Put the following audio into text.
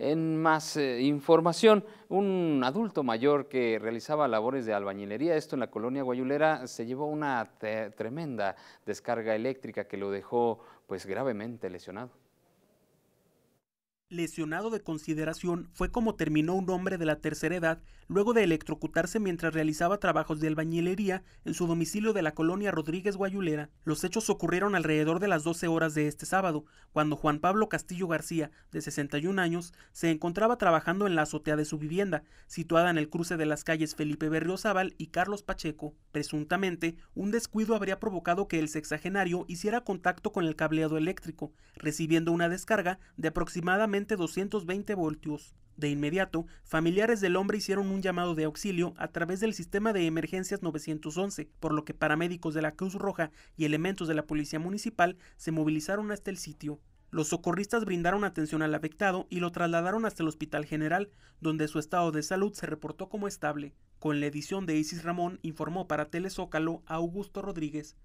En más eh, información, un adulto mayor que realizaba labores de albañilería, esto en la colonia Guayulera, se llevó una tremenda descarga eléctrica que lo dejó pues gravemente lesionado. Lesionado de consideración fue como terminó un hombre de la tercera edad luego de electrocutarse mientras realizaba trabajos de albañilería en su domicilio de la colonia Rodríguez Guayulera. Los hechos ocurrieron alrededor de las 12 horas de este sábado, cuando Juan Pablo Castillo García, de 61 años, se encontraba trabajando en la azotea de su vivienda, situada en el cruce de las calles Felipe Berriozábal y Carlos Pacheco. Presuntamente, un descuido habría provocado que el sexagenario hiciera contacto con el cableado eléctrico, recibiendo una descarga de aproximadamente 220 voltios. De inmediato, familiares del hombre hicieron un llamado de auxilio a través del sistema de emergencias 911, por lo que paramédicos de la Cruz Roja y elementos de la Policía Municipal se movilizaron hasta el sitio. Los socorristas brindaron atención al afectado y lo trasladaron hasta el Hospital General, donde su estado de salud se reportó como estable. Con la edición de Isis Ramón, informó para Telezócalo Augusto Rodríguez.